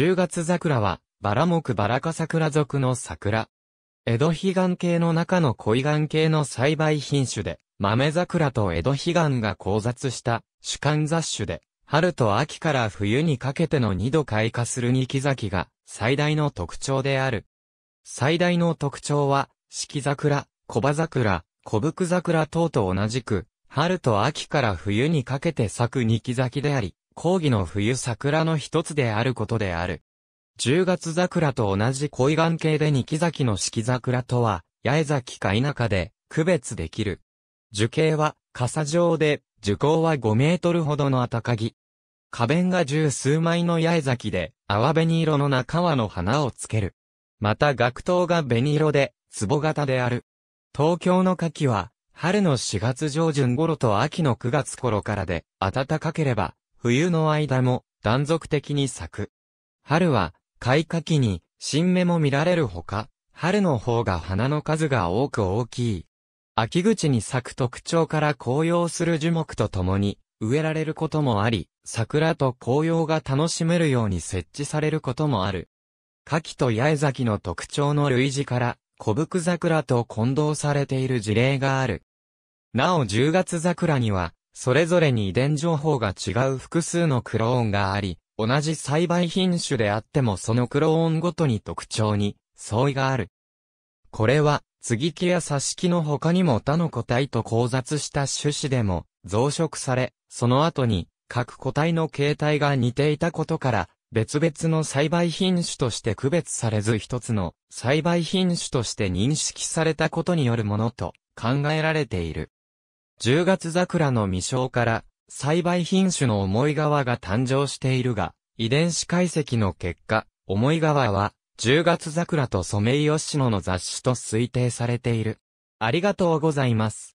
10月桜は、バラ木バラ科桜属の桜。江戸彼岸系の中の恋岸系の栽培品種で、豆桜と江戸彼岸が交雑した主観雑種で、春と秋から冬にかけての2度開花する二木咲が最大の特徴である。最大の特徴は、四季桜、小葉桜、小福桜等と同じく、春と秋から冬にかけて咲く二木咲であり、講義の冬桜の一つであることである。十月桜と同じ恋眼形で二木崎の四季桜とは、八重崎か田舎で区別できる。樹形は傘状で、樹高は5メートルほどの暖かぎ。花弁が十数枚の八重咲きで、泡紅色の中和の花をつける。また学頭が紅色で、壺型である。東京の夏季は、春の4月上旬頃と秋の9月頃からで、暖かければ、冬の間も断続的に咲く。春は開花期に新芽も見られるほか、春の方が花の数が多く大きい。秋口に咲く特徴から紅葉する樹木とともに植えられることもあり、桜と紅葉が楽しめるように設置されることもある。夏季と八重咲きの特徴の類似から、小福桜と混同されている事例がある。なお10月桜には、それぞれに遺伝情報が違う複数のクローンがあり、同じ栽培品種であってもそのクローンごとに特徴に相違がある。これは、継ぎ木や挿し木の他にも他の個体と交雑した種子でも増殖され、その後に各個体の形態が似ていたことから、別々の栽培品種として区別されず一つの栽培品種として認識されたことによるものと考えられている。10月桜の未生から、栽培品種の思い川が誕生しているが、遺伝子解析の結果、思い川は、10月桜とソメイヨシノの雑種と推定されている。ありがとうございます。